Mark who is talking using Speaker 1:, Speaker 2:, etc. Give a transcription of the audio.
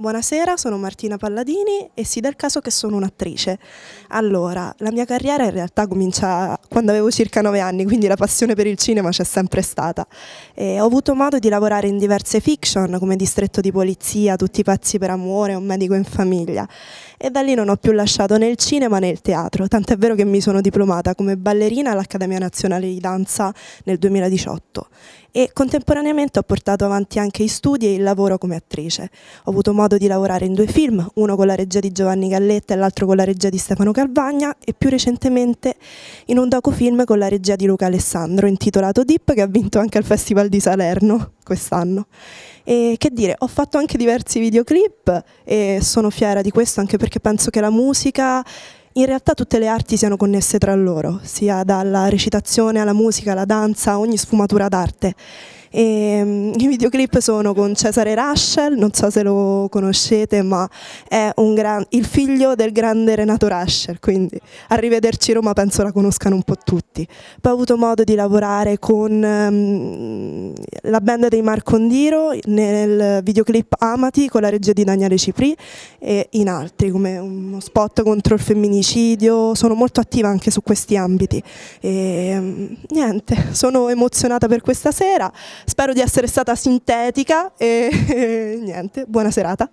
Speaker 1: Buonasera, sono Martina Palladini e si del caso che sono un'attrice. Allora, la mia carriera in realtà comincia quando avevo circa 9 anni, quindi la passione per il cinema c'è sempre stata. E ho avuto modo di lavorare in diverse fiction, come Distretto di Polizia, Tutti i pazzi per amore, Un medico in famiglia. E da lì non ho più lasciato né il cinema né il teatro, tant'è vero che mi sono diplomata come ballerina all'Accademia Nazionale di Danza nel 2018 e contemporaneamente ho portato avanti anche i studi e il lavoro come attrice. Ho avuto modo di lavorare in due film, uno con la regia di Giovanni Galletta e l'altro con la regia di Stefano Calvagna e più recentemente in un docufilm con la regia di Luca Alessandro intitolato Deep che ha vinto anche al Festival di Salerno quest'anno. E che dire, ho fatto anche diversi videoclip e sono fiera di questo anche perché penso che la musica in realtà tutte le arti siano connesse tra loro, sia dalla recitazione alla musica, alla danza, ogni sfumatura d'arte. E, ehm, I videoclip sono con Cesare Raschel, non so se lo conoscete, ma è gran, il figlio del grande Renato Raschel, quindi arrivederci Roma penso la conoscano un po' tutti. Poi ho avuto modo di lavorare con um, la band dei Marcondiro nel videoclip Amati con la regia di Daniele Cipri e in altri come uno spot contro il femminicidio, sono molto attiva anche su questi ambiti. E, ehm, niente, sono emozionata per questa sera. Spero di essere stata sintetica e niente, buona serata.